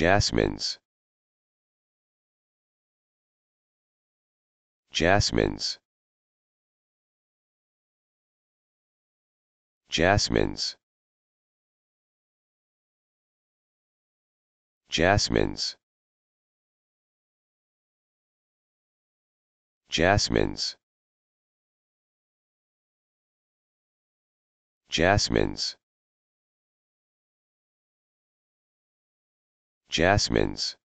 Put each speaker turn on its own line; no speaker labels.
Jasmines Jasmines Jasmines Jasmines Jasmines Jasmines Jasmines